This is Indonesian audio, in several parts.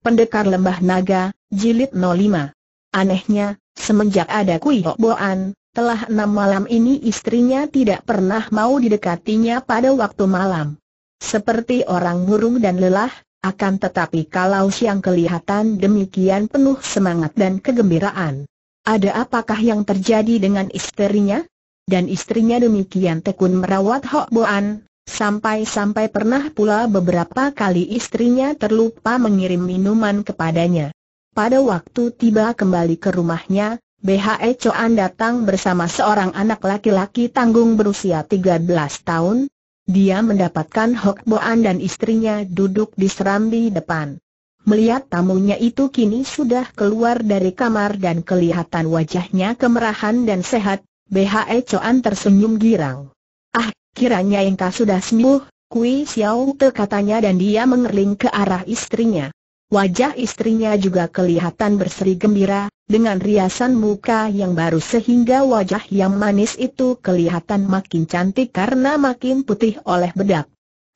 Pendekar Lembah Naga, Jilid 05. Anehnya, semenjak ada Kui Hok Boan, telah enam malam ini istrinya tidak pernah mau didekatinya pada waktu malam. Seperti orang murung dan lelah, akan tetapi kalau siang kelihatan demikian penuh semangat dan kegembiraan. Ada apakah yang terjadi dengan istrinya? Dan istrinya demikian tekun merawat Hok Boan, Sampai-sampai pernah pula beberapa kali istrinya terlupa mengirim minuman kepadanya. Pada waktu tiba kembali ke rumahnya, BHE Choan datang bersama seorang anak laki-laki tanggung berusia 13 tahun. Dia mendapatkan Hok Boan dan istrinya duduk di serambi depan. Melihat tamunya itu kini sudah keluar dari kamar dan kelihatan wajahnya kemerahan dan sehat, BHE Choan tersenyum girang. Kiranya engkau sudah sembuh, Kui Xiao Te katanya dan dia mengerling ke arah istrinya. Wajah istrinya juga kelihatan berseri gembira, dengan riasan muka yang baru sehingga wajah yang manis itu kelihatan makin cantik karena makin putih oleh bedak.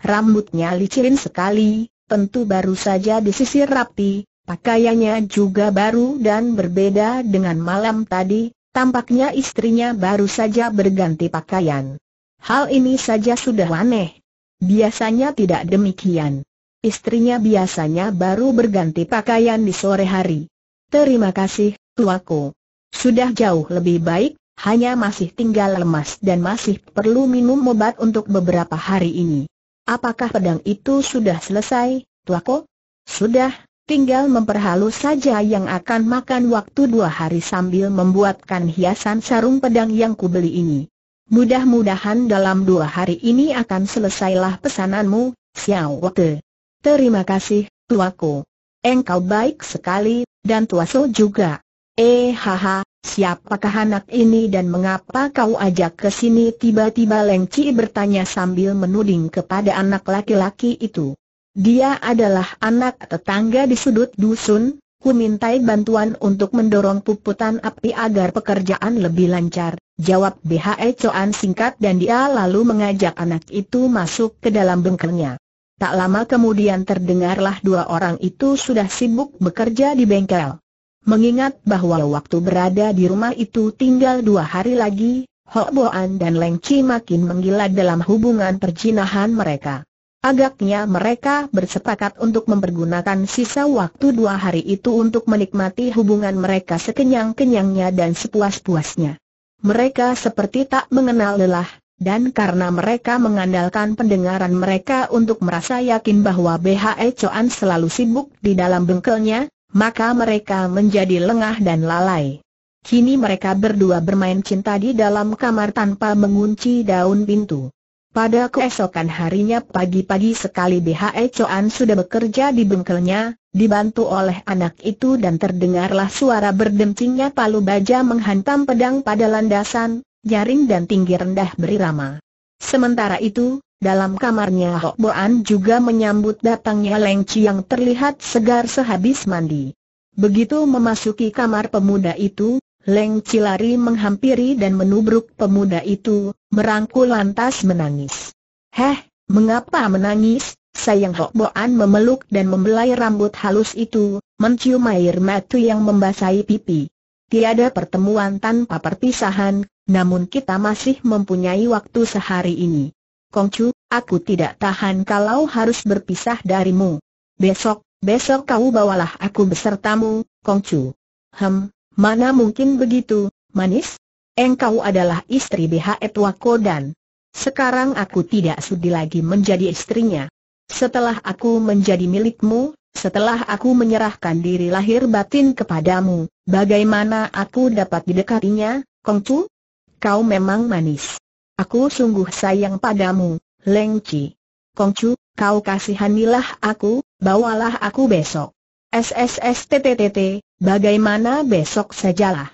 Rambutnya licin sekali, tentu baru saja disisir rapi, pakaiannya juga baru dan berbeda dengan malam tadi, tampaknya istrinya baru saja berganti pakaian. Hal ini saja sudah aneh. Biasanya tidak demikian. Istrinya biasanya baru berganti pakaian di sore hari. Terima kasih, tuaku. Sudah jauh lebih baik, hanya masih tinggal lemas dan masih perlu minum obat untuk beberapa hari ini. Apakah pedang itu sudah selesai, tuaku? Sudah, tinggal memperhalus saja yang akan makan waktu dua hari sambil membuatkan hiasan sarung pedang yang kubeli ini. Mudah-mudahan dalam dua hari ini akan selesailah pesananmu, Xiao Wote. Terima kasih, tuaku. Engkau baik sekali, dan tua tuaso juga. Eh haha, siapakah anak ini dan mengapa kau ajak ke sini tiba-tiba Leng Ci bertanya sambil menuding kepada anak laki-laki itu. Dia adalah anak tetangga di sudut dusun, Ku mintai bantuan untuk mendorong puputan api agar pekerjaan lebih lancar, jawab BHE Coan singkat dan dia lalu mengajak anak itu masuk ke dalam bengkelnya. Tak lama kemudian terdengarlah dua orang itu sudah sibuk bekerja di bengkel. Mengingat bahwa waktu berada di rumah itu tinggal dua hari lagi, Ho Boan dan Leng Chi makin menggila dalam hubungan perjinahan mereka. Agaknya mereka bersepakat untuk mempergunakan sisa waktu dua hari itu untuk menikmati hubungan mereka sekenyang-kenyangnya dan sepuas-puasnya. Mereka seperti tak mengenal lelah, dan karena mereka mengandalkan pendengaran mereka untuk merasa yakin bahwa BHE Coan selalu sibuk di dalam bengkelnya, maka mereka menjadi lengah dan lalai. Kini mereka berdua bermain cinta di dalam kamar tanpa mengunci daun pintu. Pada keesokan harinya pagi-pagi sekali BHE Coan sudah bekerja di bengkelnya, dibantu oleh anak itu dan terdengarlah suara berdencingnya palu baja menghantam pedang pada landasan, nyaring dan tinggi rendah berirama. Sementara itu, dalam kamarnya Hok Boan juga menyambut datangnya Leng Chi yang terlihat segar sehabis mandi. Begitu memasuki kamar pemuda itu, Leng Cilari menghampiri dan menubruk pemuda itu, merangkul lantas menangis. Heh, mengapa menangis? Sayang Hok Boan memeluk dan membelai rambut halus itu, mencium air mata yang membasahi pipi. Tiada pertemuan tanpa perpisahan, namun kita masih mempunyai waktu sehari ini. Kongcu, aku tidak tahan kalau harus berpisah darimu. Besok, besok kau bawalah aku besertamu, Kongcu. Hem, Mana mungkin begitu, manis? Engkau adalah istri BH Etwako dan sekarang aku tidak sudi lagi menjadi istrinya. Setelah aku menjadi milikmu, setelah aku menyerahkan diri lahir batin kepadamu, bagaimana aku dapat didekatinya, Kongcu? Kau memang manis. Aku sungguh sayang padamu, Leng Chi. Kongcu, kau kasihanilah aku, bawalah aku besok. SSSTTTT, Bagaimana besok sajalah.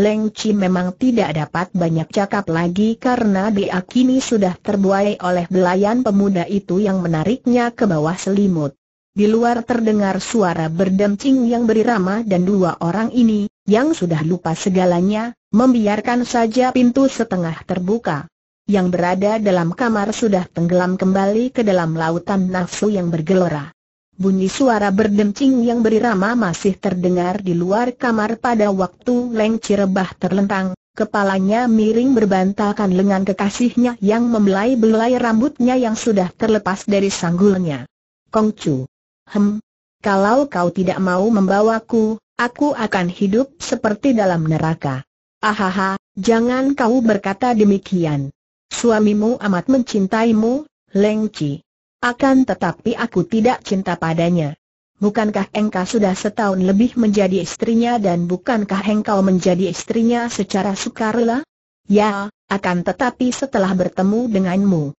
Leng Chi memang tidak dapat banyak cakap lagi karena dia kini sudah terbuai oleh belayan pemuda itu yang menariknya ke bawah selimut. Di luar terdengar suara berdemcing yang berirama dan dua orang ini, yang sudah lupa segalanya, membiarkan saja pintu setengah terbuka. Yang berada dalam kamar sudah tenggelam kembali ke dalam lautan nafsu yang bergelora. Bunyi suara berdemcing yang berirama masih terdengar di luar kamar pada waktu Leng Cirebah terlentang, kepalanya miring berbantalkan lengan kekasihnya yang membelai-belai rambutnya yang sudah terlepas dari sanggulnya. Kongcu. Hem. Kalau kau tidak mau membawaku, aku akan hidup seperti dalam neraka. Ahaha, jangan kau berkata demikian. Suamimu amat mencintaimu, Leng Ci. Akan tetapi aku tidak cinta padanya. Bukankah engkau sudah setahun lebih menjadi istrinya dan bukankah engkau menjadi istrinya secara sukarela? Ya, akan tetapi setelah bertemu denganmu.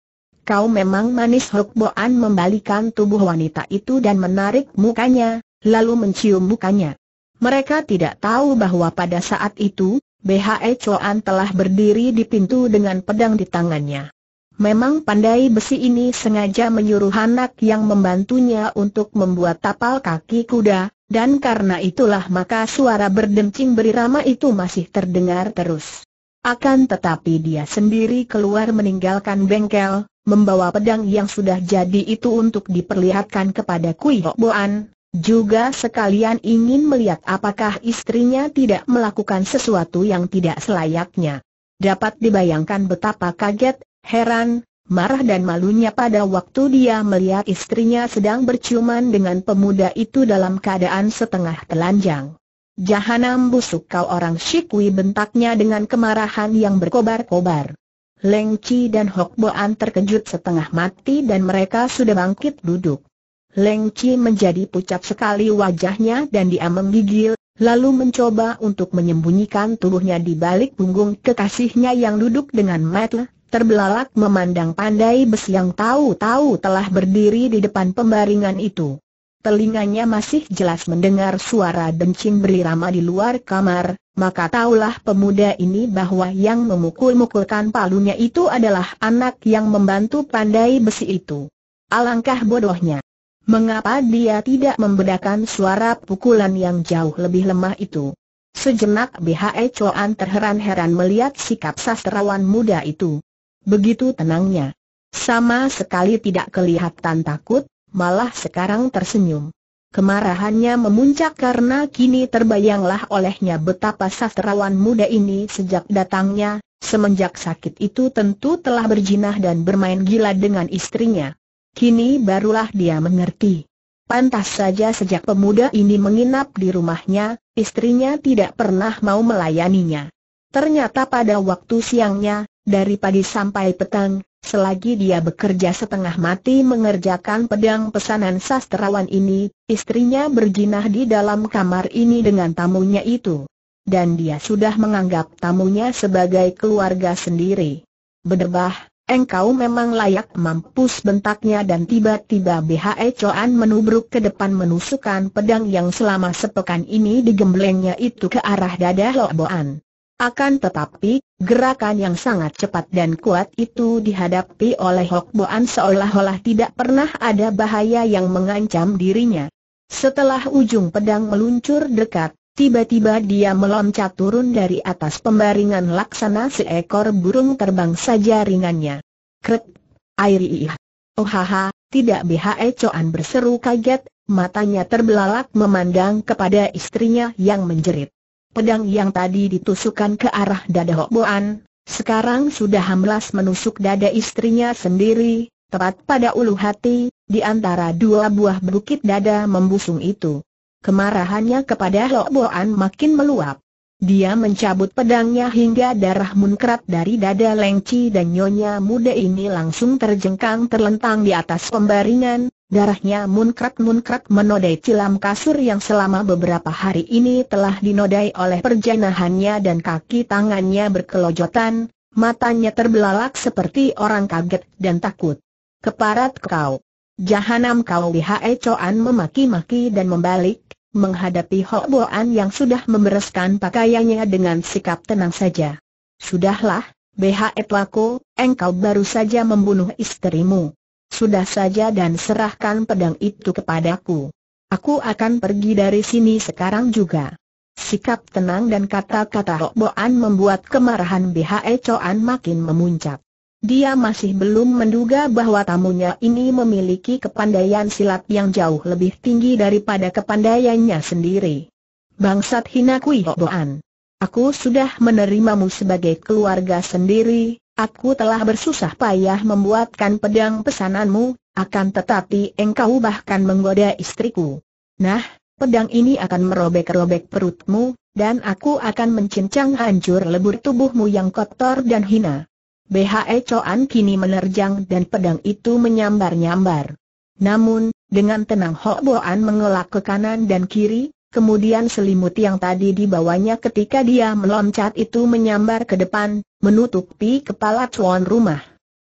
Kau memang manis Hok Boan membalikan tubuh wanita itu dan menarik mukanya, lalu mencium mukanya. Mereka tidak tahu bahwa pada saat itu, BHE Choan telah berdiri di pintu dengan pedang di tangannya. Memang pandai besi ini sengaja menyuruh anak yang membantunya untuk membuat tapal kaki kuda, dan karena itulah maka suara berdencing berirama itu masih terdengar terus. Akan tetapi dia sendiri keluar meninggalkan bengkel, membawa pedang yang sudah jadi itu untuk diperlihatkan kepada Kui Boan, juga sekalian ingin melihat apakah istrinya tidak melakukan sesuatu yang tidak selayaknya. Dapat dibayangkan betapa kaget Heran, marah dan malunya pada waktu dia melihat istrinya sedang berciuman dengan pemuda itu dalam keadaan setengah telanjang. Jahanam busuk kau orang Shikwi bentaknya dengan kemarahan yang berkobar-kobar. Leng Chi dan Hok Boan terkejut setengah mati dan mereka sudah bangkit duduk. Leng Chi menjadi pucat sekali wajahnya dan dia menggigil, lalu mencoba untuk menyembunyikan tubuhnya di balik punggung kekasihnya yang duduk dengan matlah terbelalak memandang pandai besi yang tahu-tahu telah berdiri di depan pembaringan itu. Telinganya masih jelas mendengar suara dencing berirama di luar kamar, maka taulah pemuda ini bahwa yang memukul-mukulkan palunya itu adalah anak yang membantu pandai besi itu. Alangkah bodohnya. Mengapa dia tidak membedakan suara pukulan yang jauh lebih lemah itu? Sejenak BHE Choan terheran-heran melihat sikap sastrawan muda itu begitu tenangnya. Sama sekali tidak kelihatan takut, malah sekarang tersenyum. Kemarahannya memuncak karena kini terbayanglah olehnya betapa sastrawan muda ini sejak datangnya, semenjak sakit itu tentu telah berjinah dan bermain gila dengan istrinya. Kini barulah dia mengerti. Pantas saja sejak pemuda ini menginap di rumahnya, istrinya tidak pernah mau melayaninya. Ternyata pada waktu siangnya, dari pagi sampai petang, selagi dia bekerja setengah mati mengerjakan pedang pesanan sastrawan ini, istrinya berjinah di dalam kamar ini dengan tamunya itu. Dan dia sudah menganggap tamunya sebagai keluarga sendiri. Bederbah, engkau memang layak mampus bentaknya dan tiba-tiba BHE Coan menubruk ke depan menusukkan pedang yang selama sepekan ini digemblengnya itu ke arah dada Loboan. Akan tetapi, gerakan yang sangat cepat dan kuat itu dihadapi oleh Hok Boan seolah-olah tidak pernah ada bahaya yang mengancam dirinya. Setelah ujung pedang meluncur dekat, tiba-tiba dia meloncat turun dari atas pembaringan laksana seekor burung terbang saja ringannya. Kret, air iih. Oh, ha, tidak BHE Coan berseru kaget, matanya terbelalak memandang kepada istrinya yang menjerit. Pedang yang tadi ditusukkan ke arah dada Hokboan, sekarang sudah hamlas menusuk dada istrinya sendiri, tepat pada ulu hati, di antara dua buah bukit dada membusung itu. Kemarahannya kepada Hokboan makin meluap. Dia mencabut pedangnya hingga darah munkrat dari dada Lengci dan nyonya muda ini langsung terjengkang terlentang di atas pembaringan, Darahnya munkrat-munkrat menodai cilam kasur yang selama beberapa hari ini telah dinodai oleh perjanahannya dan kaki tangannya berkelojotan, matanya terbelalak seperti orang kaget dan takut. Keparat kau! Jahanam kau Lihae Coan memaki-maki dan membalik, menghadapi Hokboan yang sudah membereskan pakaiannya dengan sikap tenang saja. Sudahlah, BHE Tlako, engkau baru saja membunuh istrimu. Sudah saja dan serahkan pedang itu kepadaku. Aku akan pergi dari sini sekarang juga. Sikap tenang dan kata-kata Hok Boan membuat kemarahan BHE Coan makin memuncak. Dia masih belum menduga bahwa tamunya ini memiliki kepandaian silat yang jauh lebih tinggi daripada kepandaiannya sendiri. Bangsat hina Kui Hok Boan. Aku sudah menerimamu sebagai keluarga sendiri, Aku telah bersusah payah membuatkan pedang pesananmu, akan tetapi engkau bahkan menggoda istriku. Nah, pedang ini akan merobek-robek perutmu, dan aku akan mencincang hancur lebur tubuhmu yang kotor dan hina. BHE Coan kini menerjang dan pedang itu menyambar-nyambar. Namun, dengan tenang Ho Boan mengelak ke kanan dan kiri, kemudian selimut yang tadi dibawanya ketika dia meloncat itu menyambar ke depan, menutupi kepala tuan rumah.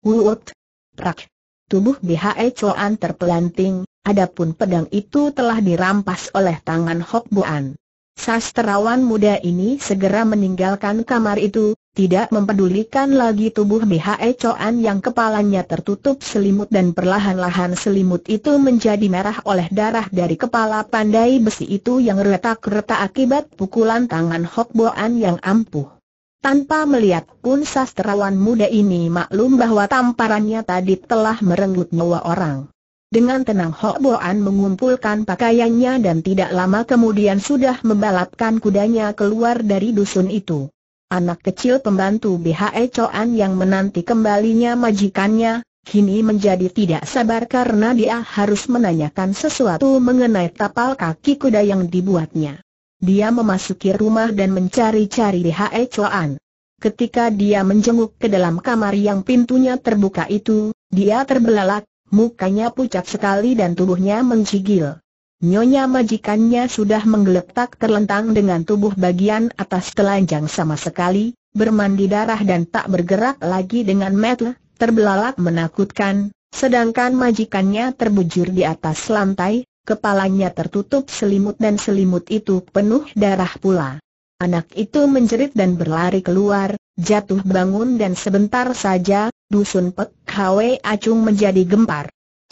Wuut! Prak! Tubuh BHE Chuan terpelanting, adapun pedang itu telah dirampas oleh tangan Hok Buan. Sastrawan muda ini segera meninggalkan kamar itu, tidak mempedulikan lagi tubuh BHE Chuan yang kepalanya tertutup selimut dan perlahan-lahan selimut itu menjadi merah oleh darah dari kepala pandai besi itu yang retak-retak akibat pukulan tangan Hok Buan yang ampuh. Tanpa melihat pun sastrawan muda ini maklum bahwa tamparannya tadi telah merenggut nyawa orang. Dengan tenang Hok Boan mengumpulkan pakaiannya dan tidak lama kemudian sudah membalapkan kudanya keluar dari dusun itu. Anak kecil pembantu BHE Choan yang menanti kembalinya majikannya, kini menjadi tidak sabar karena dia harus menanyakan sesuatu mengenai tapal kaki kuda yang dibuatnya dia memasuki rumah dan mencari-cari di H.E. Chuan. Ketika dia menjenguk ke dalam kamar yang pintunya terbuka itu, dia terbelalak, mukanya pucat sekali dan tubuhnya mencigil. Nyonya majikannya sudah menggeletak terlentang dengan tubuh bagian atas telanjang sama sekali, bermandi darah dan tak bergerak lagi dengan metel, terbelalak menakutkan, sedangkan majikannya terbujur di atas lantai, kepalanya tertutup selimut dan selimut itu penuh darah pula. Anak itu menjerit dan berlari keluar, jatuh bangun dan sebentar saja, dusun Pek Hwe Acung menjadi gempar.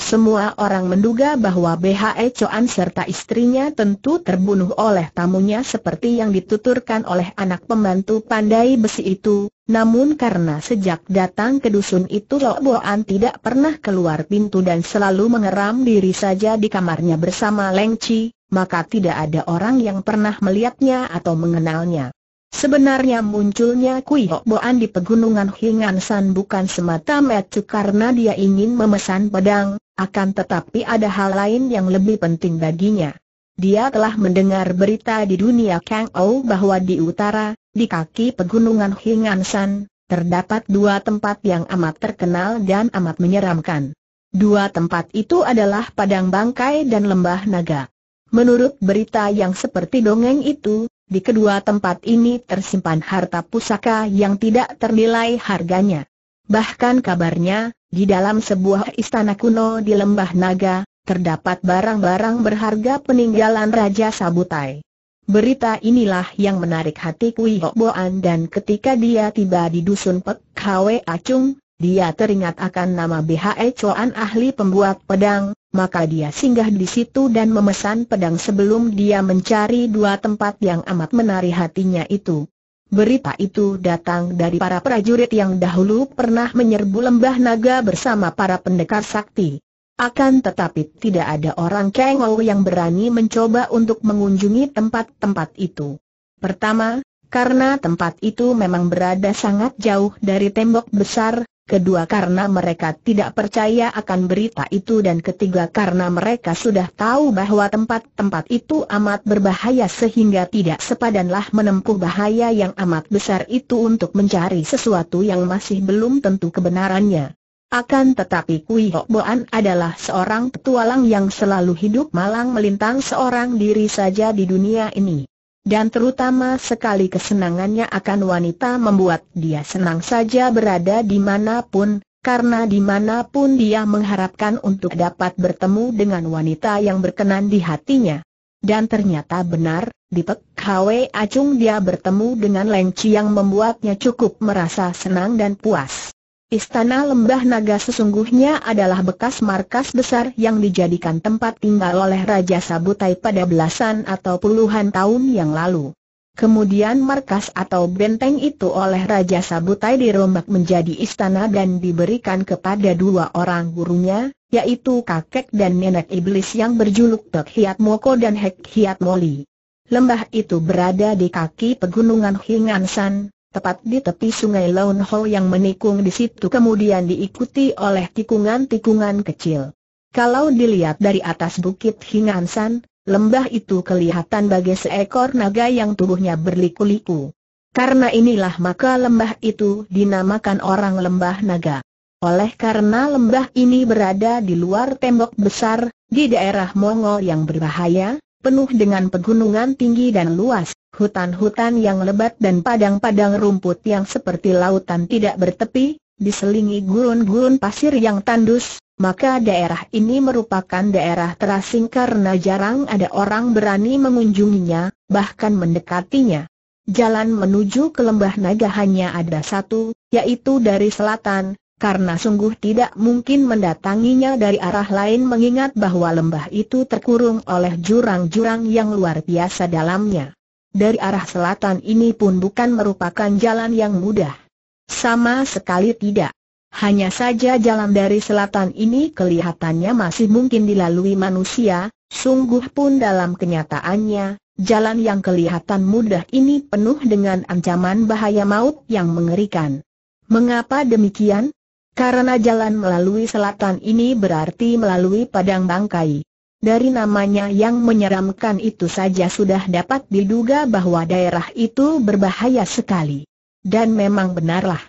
Semua orang menduga bahwa BHE Choan serta istrinya tentu terbunuh oleh tamunya seperti yang dituturkan oleh anak pembantu pandai besi itu, namun karena sejak datang ke dusun itu Lok Boan tidak pernah keluar pintu dan selalu mengeram diri saja di kamarnya bersama Leng Chi, maka tidak ada orang yang pernah melihatnya atau mengenalnya. Sebenarnya munculnya Kui Hok Boan di pegunungan Hingansan bukan semata-mata karena dia ingin memesan pedang, akan tetapi ada hal lain yang lebih penting baginya. Dia telah mendengar berita di dunia Kang Ou bahwa di utara, di kaki pegunungan Hingansan, terdapat dua tempat yang amat terkenal dan amat menyeramkan. Dua tempat itu adalah Padang Bangkai dan Lembah Naga. Menurut berita yang seperti dongeng itu, di kedua tempat ini tersimpan harta pusaka yang tidak ternilai harganya. Bahkan kabarnya, di dalam sebuah istana kuno di Lembah Naga, terdapat barang-barang berharga peninggalan Raja Sabutai. Berita inilah yang menarik hati Kui Hok Boan dan ketika dia tiba di dusun Pek Kwe Acung, dia teringat akan nama BHE Choan ahli pembuat pedang, maka dia singgah di situ dan memesan pedang sebelum dia mencari dua tempat yang amat menarik hatinya itu. Berita itu datang dari para prajurit yang dahulu pernah menyerbu lembah naga bersama para pendekar sakti. Akan tetapi tidak ada orang Kengou yang berani mencoba untuk mengunjungi tempat-tempat itu. Pertama, karena tempat itu memang berada sangat jauh dari tembok besar, kedua karena mereka tidak percaya akan berita itu dan ketiga karena mereka sudah tahu bahwa tempat-tempat itu amat berbahaya sehingga tidak sepadanlah menempuh bahaya yang amat besar itu untuk mencari sesuatu yang masih belum tentu kebenarannya. Akan tetapi Kui Hok Boan adalah seorang petualang yang selalu hidup malang melintang seorang diri saja di dunia ini dan terutama sekali kesenangannya akan wanita membuat dia senang saja berada dimanapun, karena dimanapun dia mengharapkan untuk dapat bertemu dengan wanita yang berkenan di hatinya. Dan ternyata benar, di Pek Hwe Acung dia bertemu dengan Leng Chi yang membuatnya cukup merasa senang dan puas. Istana Lembah Naga sesungguhnya adalah bekas markas besar yang dijadikan tempat tinggal oleh Raja Sabutai pada belasan atau puluhan tahun yang lalu. Kemudian markas atau benteng itu oleh Raja Sabutai dirombak menjadi istana dan diberikan kepada dua orang gurunya, yaitu kakek dan nenek iblis yang berjuluk Tek Hiat Moko dan Hek Hiat Moli. Lembah itu berada di kaki pegunungan Hingansan, tepat di tepi sungai Lone Ho yang menikung di situ kemudian diikuti oleh tikungan-tikungan kecil. Kalau dilihat dari atas bukit Hingansan, lembah itu kelihatan bagai seekor naga yang tubuhnya berliku-liku. Karena inilah maka lembah itu dinamakan orang lembah naga. Oleh karena lembah ini berada di luar tembok besar, di daerah Mongol yang berbahaya, penuh dengan pegunungan tinggi dan luas, Hutan-hutan yang lebat dan padang-padang rumput yang seperti lautan tidak bertepi, diselingi gurun-gurun pasir yang tandus, maka daerah ini merupakan daerah terasing karena jarang ada orang berani mengunjunginya, bahkan mendekatinya. Jalan menuju ke lembah naga hanya ada satu, yaitu dari selatan, karena sungguh tidak mungkin mendatanginya dari arah lain mengingat bahwa lembah itu terkurung oleh jurang-jurang yang luar biasa dalamnya dari arah selatan ini pun bukan merupakan jalan yang mudah. Sama sekali tidak. Hanya saja jalan dari selatan ini kelihatannya masih mungkin dilalui manusia, sungguh pun dalam kenyataannya, jalan yang kelihatan mudah ini penuh dengan ancaman bahaya maut yang mengerikan. Mengapa demikian? Karena jalan melalui selatan ini berarti melalui padang bangkai. Dari namanya yang menyeramkan itu saja sudah dapat diduga bahwa daerah itu berbahaya sekali. Dan memang benarlah.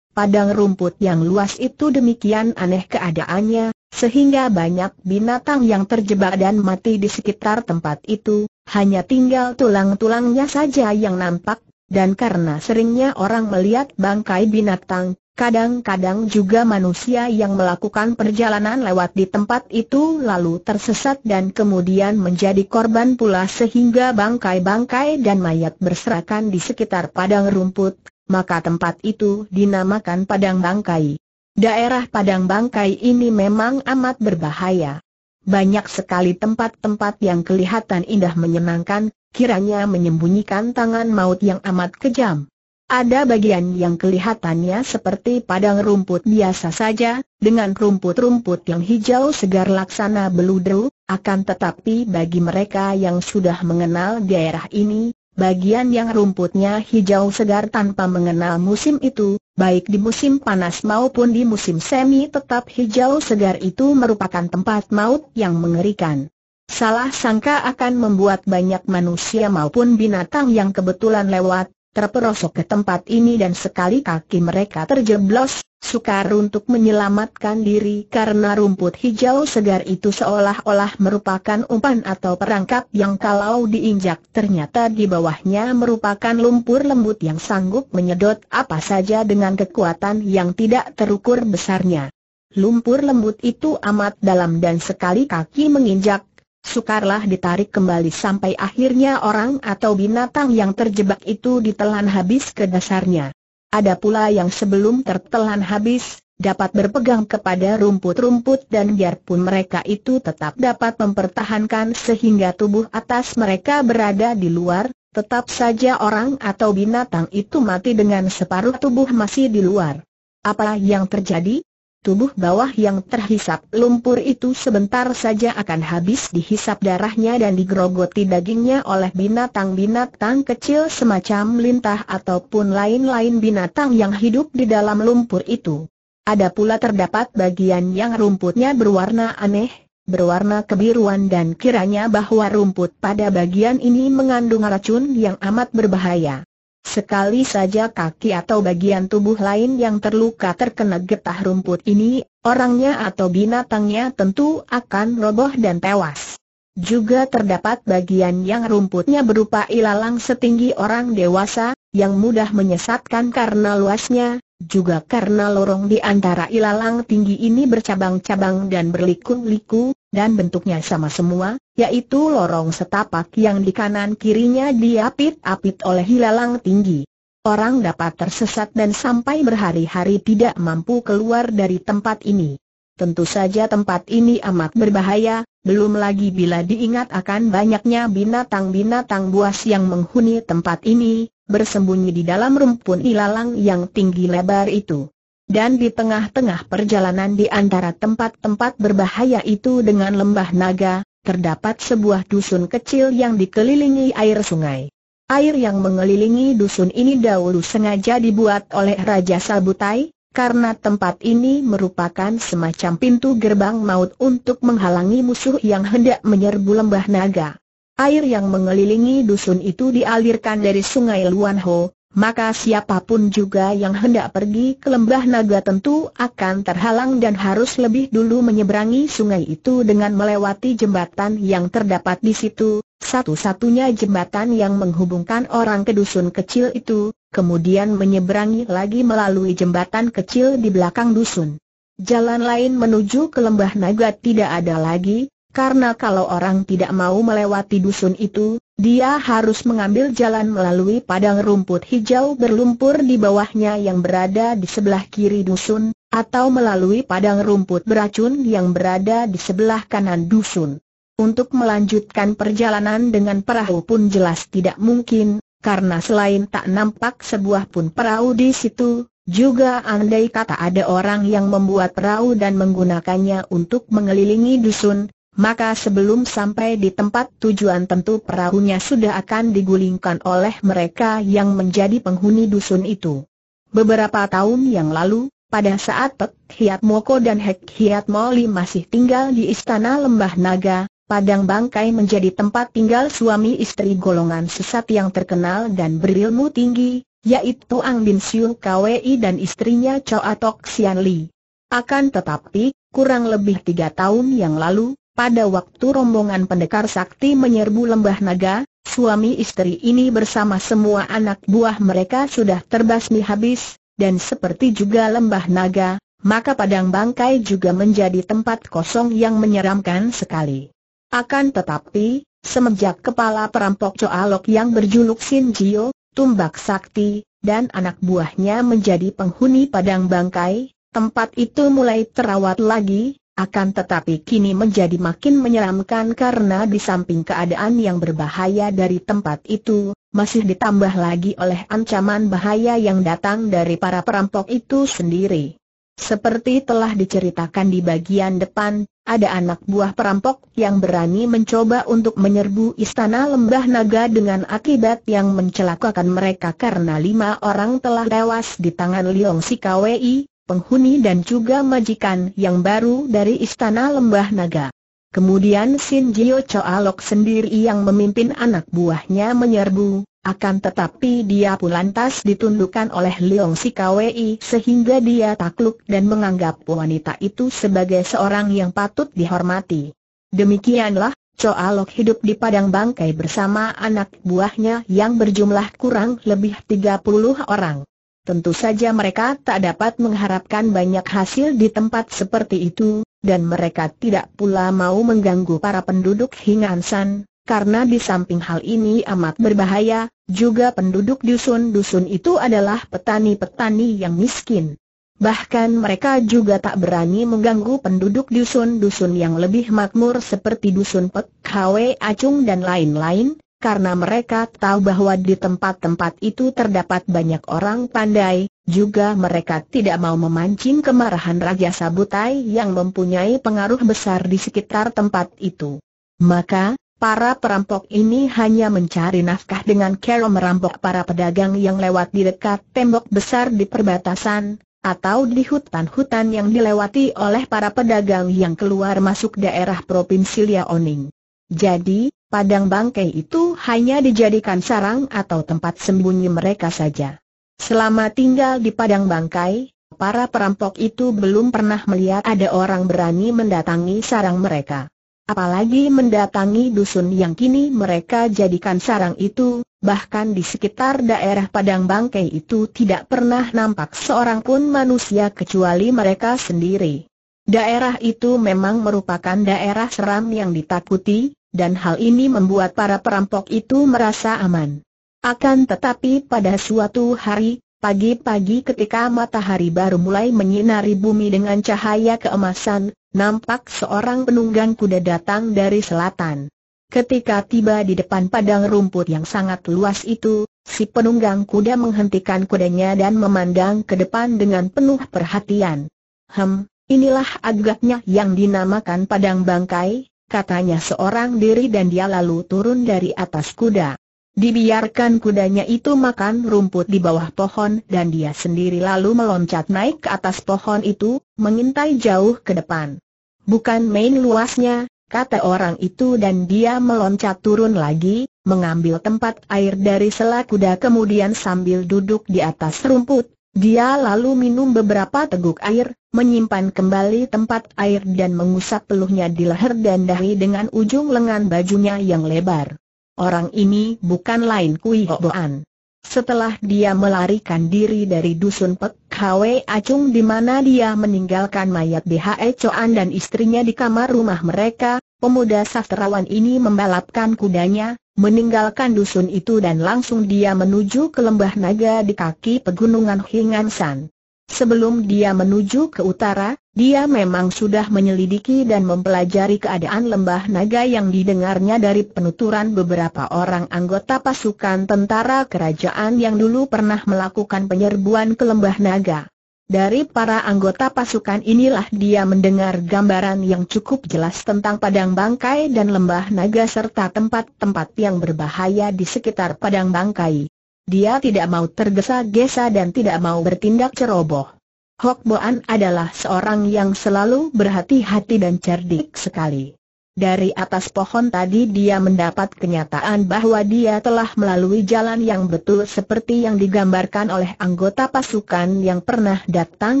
Padang rumput yang luas itu demikian aneh keadaannya, sehingga banyak binatang yang terjebak dan mati di sekitar tempat itu, hanya tinggal tulang-tulangnya saja yang nampak, dan karena seringnya orang melihat bangkai binatang, Kadang-kadang juga manusia yang melakukan perjalanan lewat di tempat itu lalu tersesat dan kemudian menjadi korban pula sehingga bangkai-bangkai dan mayat berserakan di sekitar padang rumput, maka tempat itu dinamakan padang bangkai. Daerah padang bangkai ini memang amat berbahaya. Banyak sekali tempat-tempat yang kelihatan indah menyenangkan, kiranya menyembunyikan tangan maut yang amat kejam. Ada bagian yang kelihatannya seperti padang rumput biasa saja, dengan rumput-rumput yang hijau segar laksana beludru, akan tetapi bagi mereka yang sudah mengenal daerah ini, bagian yang rumputnya hijau segar tanpa mengenal musim itu, baik di musim panas maupun di musim semi tetap hijau segar itu merupakan tempat maut yang mengerikan. Salah sangka akan membuat banyak manusia maupun binatang yang kebetulan lewat, terperosok ke tempat ini dan sekali kaki mereka terjeblos, sukar untuk menyelamatkan diri karena rumput hijau segar itu seolah-olah merupakan umpan atau perangkap yang kalau diinjak ternyata di bawahnya merupakan lumpur lembut yang sanggup menyedot apa saja dengan kekuatan yang tidak terukur besarnya. Lumpur lembut itu amat dalam dan sekali kaki menginjak sukarlah ditarik kembali sampai akhirnya orang atau binatang yang terjebak itu ditelan habis ke dasarnya. Ada pula yang sebelum tertelan habis, dapat berpegang kepada rumput-rumput dan biarpun mereka itu tetap dapat mempertahankan sehingga tubuh atas mereka berada di luar, tetap saja orang atau binatang itu mati dengan separuh tubuh masih di luar. Apa yang terjadi? Tubuh bawah yang terhisap lumpur itu sebentar saja akan habis dihisap darahnya dan digerogoti dagingnya oleh binatang-binatang kecil semacam lintah ataupun lain-lain binatang yang hidup di dalam lumpur itu. Ada pula terdapat bagian yang rumputnya berwarna aneh, berwarna kebiruan dan kiranya bahwa rumput pada bagian ini mengandung racun yang amat berbahaya. Sekali saja kaki atau bagian tubuh lain yang terluka terkena getah rumput ini, orangnya atau binatangnya tentu akan roboh dan tewas. Juga terdapat bagian yang rumputnya berupa ilalang setinggi orang dewasa, yang mudah menyesatkan karena luasnya, juga karena lorong di antara ilalang tinggi ini bercabang-cabang dan berliku-liku, dan bentuknya sama semua, yaitu lorong setapak yang di kanan kirinya diapit-apit oleh ilalang tinggi. Orang dapat tersesat dan sampai berhari-hari tidak mampu keluar dari tempat ini. Tentu saja tempat ini amat berbahaya, belum lagi bila diingat akan banyaknya binatang-binatang buas yang menghuni tempat ini, bersembunyi di dalam rumpun ilalang yang tinggi lebar itu. Dan di tengah-tengah perjalanan di antara tempat-tempat berbahaya itu dengan lembah naga, terdapat sebuah dusun kecil yang dikelilingi air sungai. Air yang mengelilingi dusun ini dahulu sengaja dibuat oleh Raja Sabutai, karena tempat ini merupakan semacam pintu gerbang maut untuk menghalangi musuh yang hendak menyerbu lembah naga. Air yang mengelilingi dusun itu dialirkan dari sungai Luanho, maka siapapun juga yang hendak pergi ke lembah naga tentu akan terhalang dan harus lebih dulu menyeberangi sungai itu dengan melewati jembatan yang terdapat di situ, satu-satunya jembatan yang menghubungkan orang ke dusun kecil itu, kemudian menyeberangi lagi melalui jembatan kecil di belakang dusun. Jalan lain menuju ke lembah naga tidak ada lagi, karena kalau orang tidak mau melewati dusun itu, dia harus mengambil jalan melalui padang rumput hijau berlumpur di bawahnya yang berada di sebelah kiri dusun, atau melalui padang rumput beracun yang berada di sebelah kanan dusun. Untuk melanjutkan perjalanan dengan perahu pun jelas tidak mungkin, karena selain tak nampak sebuah pun perahu di situ, juga andai kata ada orang yang membuat perahu dan menggunakannya untuk mengelilingi dusun, maka sebelum sampai di tempat tujuan tentu perahunya sudah akan digulingkan oleh mereka yang menjadi penghuni dusun itu. Beberapa tahun yang lalu, pada saat Pek Hiat Moko dan Hek Hiat Moli masih tinggal di Istana Lembah Naga, Padang Bangkai menjadi tempat tinggal suami istri golongan sesat yang terkenal dan berilmu tinggi, yaitu Ang Bin Siu Kwi dan istrinya Choa Tok Sian Li. Akan tetapi, kurang lebih tiga tahun yang lalu, pada waktu rombongan pendekar sakti menyerbu lembah naga, suami istri ini bersama semua anak buah mereka sudah terbasmi habis, dan seperti juga lembah naga, maka padang bangkai juga menjadi tempat kosong yang menyeramkan sekali. Akan tetapi, semenjak kepala perampok Coalok yang berjuluk Sin Jio, Tumbak Sakti, dan anak buahnya menjadi penghuni padang bangkai, tempat itu mulai terawat lagi, akan tetapi kini menjadi makin menyeramkan karena di samping keadaan yang berbahaya dari tempat itu, masih ditambah lagi oleh ancaman bahaya yang datang dari para perampok itu sendiri. Seperti telah diceritakan di bagian depan, ada anak buah perampok yang berani mencoba untuk menyerbu istana lembah naga dengan akibat yang mencelakakan mereka karena lima orang telah tewas di tangan Liong Sikawei, penghuni dan juga majikan yang baru dari Istana Lembah Naga. Kemudian Sin Jio Choalok sendiri yang memimpin anak buahnya menyerbu, akan tetapi dia pun lantas ditundukkan oleh Leong Sikawi sehingga dia takluk dan menganggap wanita itu sebagai seorang yang patut dihormati. Demikianlah, Choalok hidup di padang bangkai bersama anak buahnya yang berjumlah kurang lebih 30 orang. Tentu saja mereka tak dapat mengharapkan banyak hasil di tempat seperti itu, dan mereka tidak pula mau mengganggu para penduduk Hingansan, karena di samping hal ini amat berbahaya, juga penduduk dusun-dusun itu adalah petani-petani yang miskin. Bahkan mereka juga tak berani mengganggu penduduk dusun-dusun yang lebih makmur seperti dusun Pek Kwe Acung dan lain-lain, karena mereka tahu bahwa di tempat-tempat itu terdapat banyak orang pandai, juga mereka tidak mau memancing kemarahan Raja Sabutai yang mempunyai pengaruh besar di sekitar tempat itu. Maka, para perampok ini hanya mencari nafkah dengan cara merampok para pedagang yang lewat di dekat tembok besar di perbatasan, atau di hutan-hutan yang dilewati oleh para pedagang yang keluar masuk daerah Provinsi Liaoning. Jadi, padang bangkai itu hanya dijadikan sarang atau tempat sembunyi mereka saja. Selama tinggal di padang bangkai, para perampok itu belum pernah melihat ada orang berani mendatangi sarang mereka. Apalagi mendatangi dusun yang kini mereka jadikan sarang itu, bahkan di sekitar daerah padang bangkai itu tidak pernah nampak seorang pun manusia kecuali mereka sendiri. Daerah itu memang merupakan daerah seram yang ditakuti, dan hal ini membuat para perampok itu merasa aman. Akan tetapi pada suatu hari, pagi-pagi ketika matahari baru mulai menyinari bumi dengan cahaya keemasan, nampak seorang penunggang kuda datang dari selatan. Ketika tiba di depan padang rumput yang sangat luas itu, si penunggang kuda menghentikan kudanya dan memandang ke depan dengan penuh perhatian. Hem, inilah agaknya yang dinamakan padang bangkai, katanya seorang diri dan dia lalu turun dari atas kuda. Dibiarkan kudanya itu makan rumput di bawah pohon dan dia sendiri lalu meloncat naik ke atas pohon itu, mengintai jauh ke depan. Bukan main luasnya, kata orang itu dan dia meloncat turun lagi, mengambil tempat air dari sela kuda kemudian sambil duduk di atas rumput, dia lalu minum beberapa teguk air, menyimpan kembali tempat air dan mengusap peluhnya di leher dan dahi dengan ujung lengan bajunya yang lebar. Orang ini bukan lain Kui Hoboan. Setelah dia melarikan diri dari dusun Pek Hwe Acung di mana dia meninggalkan mayat BHE Choan dan istrinya di kamar rumah mereka, pemuda sastrawan ini membalapkan kudanya, meninggalkan dusun itu dan langsung dia menuju ke lembah naga di kaki pegunungan Hingansan. Sebelum dia menuju ke utara, dia memang sudah menyelidiki dan mempelajari keadaan lembah naga yang didengarnya dari penuturan beberapa orang anggota pasukan tentara kerajaan yang dulu pernah melakukan penyerbuan ke lembah naga. Dari para anggota pasukan inilah dia mendengar gambaran yang cukup jelas tentang padang bangkai dan lembah naga serta tempat-tempat yang berbahaya di sekitar padang bangkai. Dia tidak mau tergesa-gesa dan tidak mau bertindak ceroboh. Hok Boan adalah seorang yang selalu berhati-hati dan cerdik sekali. Dari atas pohon tadi dia mendapat kenyataan bahwa dia telah melalui jalan yang betul seperti yang digambarkan oleh anggota pasukan yang pernah datang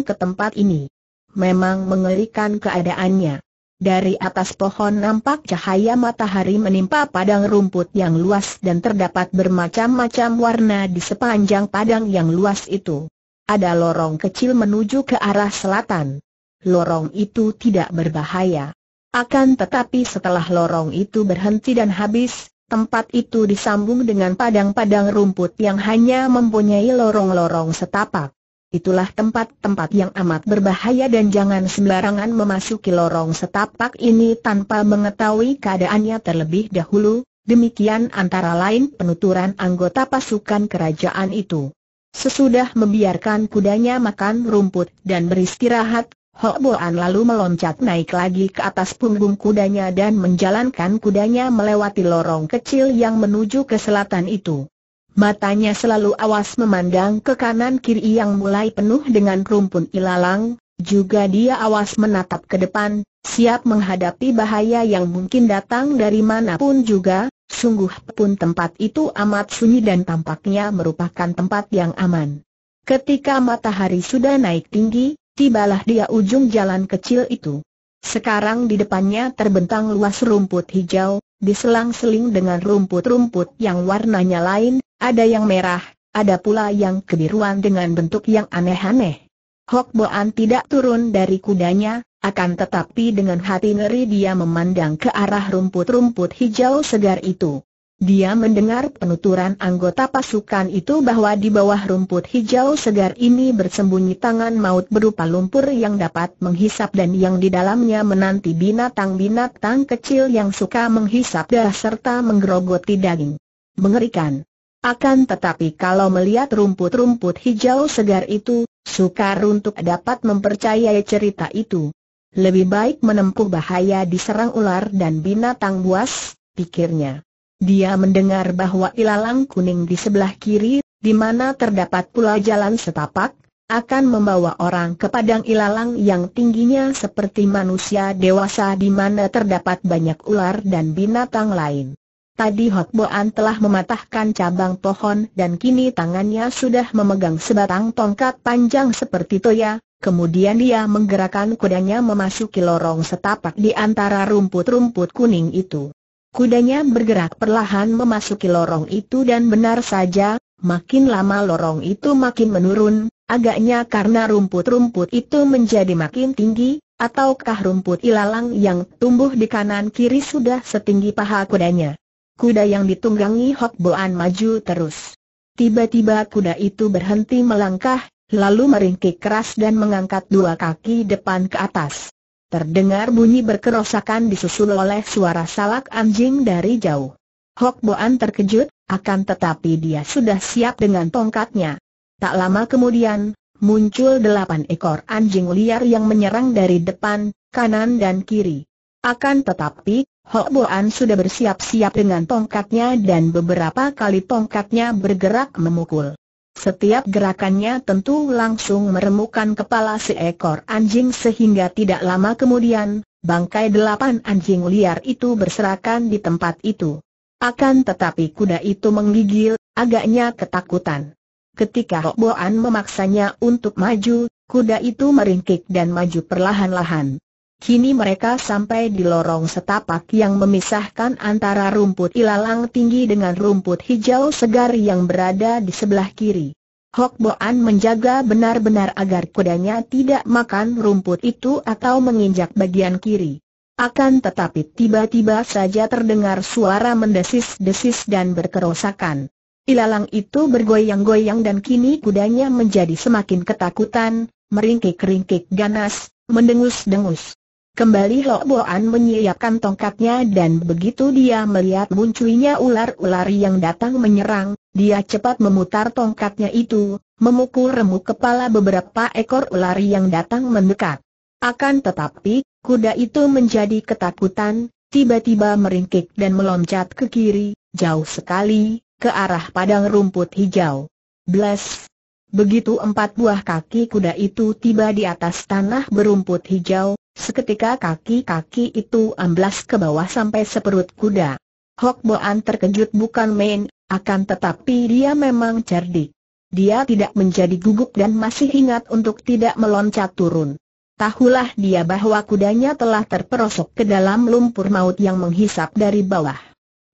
ke tempat ini. Memang mengerikan keadaannya. Dari atas pohon nampak cahaya matahari menimpa padang rumput yang luas dan terdapat bermacam-macam warna di sepanjang padang yang luas itu. Ada lorong kecil menuju ke arah selatan. Lorong itu tidak berbahaya. Akan tetapi setelah lorong itu berhenti dan habis, tempat itu disambung dengan padang-padang rumput yang hanya mempunyai lorong-lorong setapak. Itulah tempat-tempat yang amat berbahaya dan jangan sembarangan memasuki lorong setapak ini tanpa mengetahui keadaannya terlebih dahulu, demikian antara lain penuturan anggota pasukan kerajaan itu. Sesudah membiarkan kudanya makan rumput dan beristirahat, Ho lalu meloncat naik lagi ke atas punggung kudanya dan menjalankan kudanya melewati lorong kecil yang menuju ke selatan itu. Matanya selalu awas memandang ke kanan kiri yang mulai penuh dengan rumpun ilalang, juga dia awas menatap ke depan, siap menghadapi bahaya yang mungkin datang dari manapun juga, sungguh pun tempat itu amat sunyi dan tampaknya merupakan tempat yang aman. Ketika matahari sudah naik tinggi, Tibalah dia ujung jalan kecil itu. Sekarang di depannya terbentang luas rumput hijau, diselang-seling dengan rumput-rumput yang warnanya lain, ada yang merah, ada pula yang kebiruan dengan bentuk yang aneh-aneh. Hok Boan tidak turun dari kudanya, akan tetapi dengan hati ngeri dia memandang ke arah rumput-rumput hijau segar itu. Dia mendengar penuturan anggota pasukan itu bahwa di bawah rumput hijau segar ini bersembunyi tangan maut berupa lumpur yang dapat menghisap dan yang di dalamnya menanti binatang-binatang kecil yang suka menghisap darah serta menggerogoti daging. Mengerikan. Akan tetapi kalau melihat rumput-rumput hijau segar itu, sukar untuk dapat mempercayai cerita itu. Lebih baik menempuh bahaya diserang ular dan binatang buas, pikirnya. Dia mendengar bahwa ilalang kuning di sebelah kiri, di mana terdapat pula jalan setapak, akan membawa orang ke padang ilalang yang tingginya seperti manusia dewasa di mana terdapat banyak ular dan binatang lain. Tadi Hot Boan telah mematahkan cabang pohon dan kini tangannya sudah memegang sebatang tongkat panjang seperti toya, Kemudian dia menggerakkan kudanya memasuki lorong setapak di antara rumput-rumput kuning itu. Kudanya bergerak perlahan memasuki lorong itu dan benar saja, makin lama lorong itu makin menurun, agaknya karena rumput-rumput itu menjadi makin tinggi, ataukah rumput ilalang yang tumbuh di kanan kiri sudah setinggi paha kudanya. Kuda yang ditunggangi Hok Boan maju terus. Tiba-tiba kuda itu berhenti melangkah, lalu meringkik keras dan mengangkat dua kaki depan ke atas. Terdengar bunyi berkerosakan disusul oleh suara salak anjing dari jauh. Hok Boan terkejut, akan tetapi dia sudah siap dengan tongkatnya. Tak lama kemudian, muncul delapan ekor anjing liar yang menyerang dari depan, kanan dan kiri. Akan tetapi, Hok Boan sudah bersiap-siap dengan tongkatnya dan beberapa kali tongkatnya bergerak memukul. Setiap gerakannya tentu langsung meremukan kepala seekor anjing sehingga tidak lama kemudian, bangkai delapan anjing liar itu berserakan di tempat itu. Akan tetapi kuda itu menggigil, agaknya ketakutan. Ketika Hok memaksanya untuk maju, kuda itu meringkik dan maju perlahan-lahan. Kini mereka sampai di lorong setapak yang memisahkan antara rumput ilalang tinggi dengan rumput hijau segar yang berada di sebelah kiri. Hok Boan menjaga benar-benar agar kudanya tidak makan rumput itu atau menginjak bagian kiri. Akan tetapi tiba-tiba saja terdengar suara mendesis-desis dan berkerosakan. Ilalang itu bergoyang-goyang dan kini kudanya menjadi semakin ketakutan, meringkik-ringkik ganas, mendengus-dengus. Kembali Boan menyiapkan tongkatnya dan begitu dia melihat munculnya ular-ular yang datang menyerang, dia cepat memutar tongkatnya itu, memukul remuk kepala beberapa ekor ular yang datang mendekat. Akan tetapi, kuda itu menjadi ketakutan, tiba-tiba meringkik dan meloncat ke kiri, jauh sekali, ke arah padang rumput hijau. Bless! Begitu empat buah kaki kuda itu tiba di atas tanah berumput hijau, Seketika kaki-kaki itu amblas ke bawah sampai seperut kuda. Hok Boan terkejut bukan main, akan tetapi dia memang cerdik. Dia tidak menjadi gugup dan masih ingat untuk tidak meloncat turun. Tahulah dia bahwa kudanya telah terperosok ke dalam lumpur maut yang menghisap dari bawah.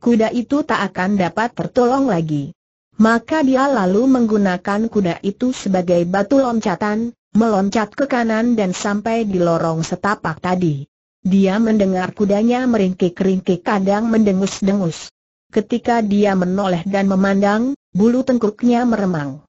Kuda itu tak akan dapat tertolong lagi. Maka dia lalu menggunakan kuda itu sebagai batu loncatan, meloncat ke kanan dan sampai di lorong setapak tadi. Dia mendengar kudanya meringkik-ringkik kadang mendengus-dengus. Ketika dia menoleh dan memandang, bulu tengkuknya meremang.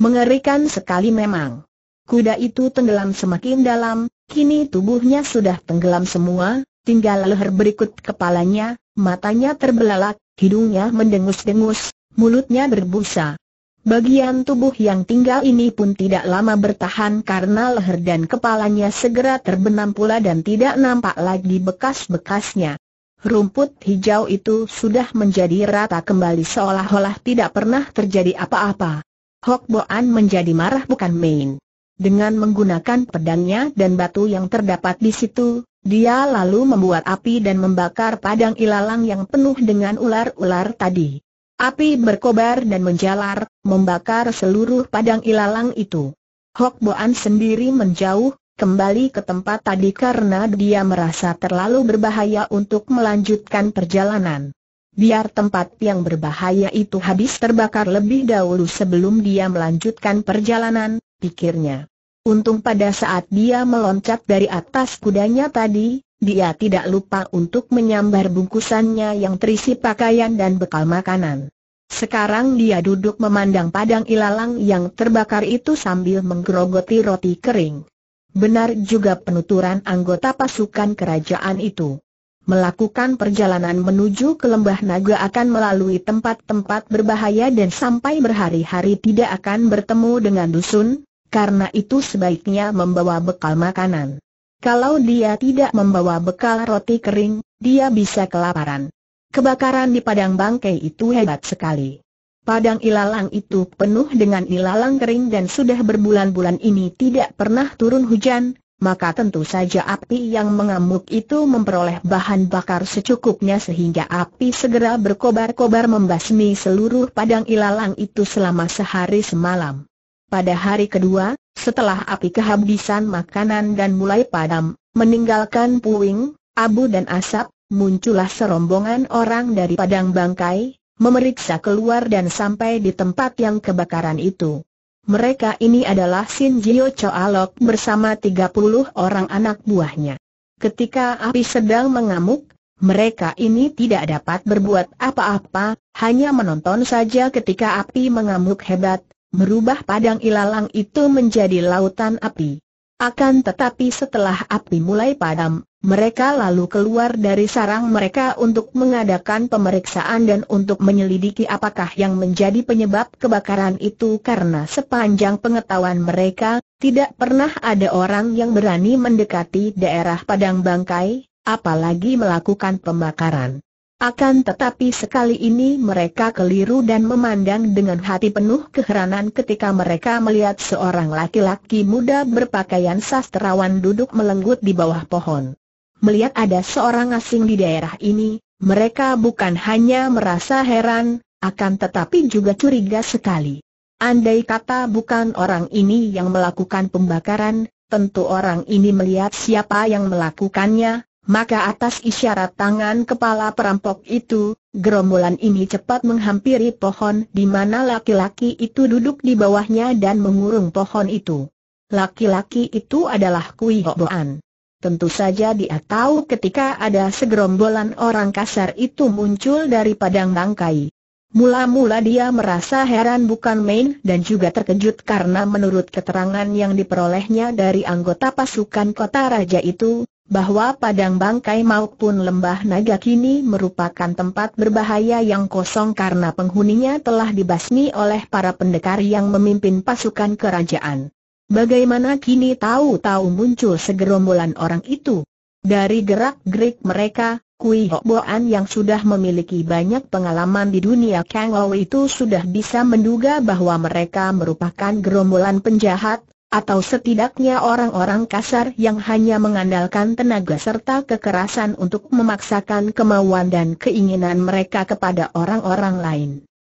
Mengerikan sekali memang. Kuda itu tenggelam semakin dalam, kini tubuhnya sudah tenggelam semua, tinggal leher berikut kepalanya, matanya terbelalak, hidungnya mendengus-dengus, mulutnya berbusa. Bagian tubuh yang tinggal ini pun tidak lama bertahan karena leher dan kepalanya segera terbenam pula dan tidak nampak lagi bekas-bekasnya. Rumput hijau itu sudah menjadi rata kembali seolah-olah tidak pernah terjadi apa-apa. Hok Boan menjadi marah bukan main. Dengan menggunakan pedangnya dan batu yang terdapat di situ, dia lalu membuat api dan membakar padang ilalang yang penuh dengan ular-ular tadi. Api berkobar dan menjalar, membakar seluruh padang ilalang itu. Hok Boan sendiri menjauh, kembali ke tempat tadi karena dia merasa terlalu berbahaya untuk melanjutkan perjalanan. Biar tempat yang berbahaya itu habis terbakar lebih dahulu sebelum dia melanjutkan perjalanan, pikirnya. Untung pada saat dia meloncat dari atas kudanya tadi, dia tidak lupa untuk menyambar bungkusannya yang terisi pakaian dan bekal makanan. Sekarang dia duduk memandang padang ilalang yang terbakar itu sambil menggerogoti roti kering. Benar juga penuturan anggota pasukan kerajaan itu. Melakukan perjalanan menuju ke lembah naga akan melalui tempat-tempat berbahaya dan sampai berhari-hari tidak akan bertemu dengan dusun, karena itu sebaiknya membawa bekal makanan. Kalau dia tidak membawa bekal roti kering, dia bisa kelaparan. Kebakaran di padang bangkai itu hebat sekali. Padang ilalang itu penuh dengan ilalang kering dan sudah berbulan-bulan ini tidak pernah turun hujan, maka tentu saja api yang mengamuk itu memperoleh bahan bakar secukupnya sehingga api segera berkobar-kobar membasmi seluruh padang ilalang itu selama sehari semalam. Pada hari kedua, setelah api kehabisan makanan dan mulai padam, meninggalkan puing, abu dan asap, muncullah serombongan orang dari padang bangkai, memeriksa keluar dan sampai di tempat yang kebakaran itu. Mereka ini adalah Sin Jio Choalok bersama 30 orang anak buahnya. Ketika api sedang mengamuk, mereka ini tidak dapat berbuat apa-apa, hanya menonton saja ketika api mengamuk hebat, merubah padang ilalang itu menjadi lautan api. Akan tetapi setelah api mulai padam, mereka lalu keluar dari sarang mereka untuk mengadakan pemeriksaan dan untuk menyelidiki apakah yang menjadi penyebab kebakaran itu karena sepanjang pengetahuan mereka, tidak pernah ada orang yang berani mendekati daerah Padang Bangkai, apalagi melakukan pembakaran. Akan tetapi sekali ini mereka keliru dan memandang dengan hati penuh keheranan ketika mereka melihat seorang laki-laki muda berpakaian sastrawan duduk melenggut di bawah pohon. Melihat ada seorang asing di daerah ini, mereka bukan hanya merasa heran, akan tetapi juga curiga sekali. Andai kata bukan orang ini yang melakukan pembakaran, tentu orang ini melihat siapa yang melakukannya, maka atas isyarat tangan kepala perampok itu, gerombolan ini cepat menghampiri pohon di mana laki-laki itu duduk di bawahnya dan mengurung pohon itu. Laki-laki itu adalah Kui Hoboan. Tentu saja dia tahu ketika ada segerombolan orang kasar itu muncul dari padang bangkai. Mula-mula dia merasa heran bukan main dan juga terkejut karena menurut keterangan yang diperolehnya dari anggota pasukan kota raja itu, bahwa padang bangkai maupun lembah naga kini merupakan tempat berbahaya yang kosong karena penghuninya telah dibasmi oleh para pendekar yang memimpin pasukan kerajaan. Bagaimana kini tahu-tahu muncul segerombolan orang itu? Dari gerak-gerik mereka, Kui Hok Boan yang sudah memiliki banyak pengalaman di dunia Kang Lao itu sudah bisa menduga bahwa mereka merupakan gerombolan penjahat, atau setidaknya orang-orang kasar yang hanya mengandalkan tenaga serta kekerasan untuk memaksakan kemauan dan keinginan mereka kepada orang-orang lain.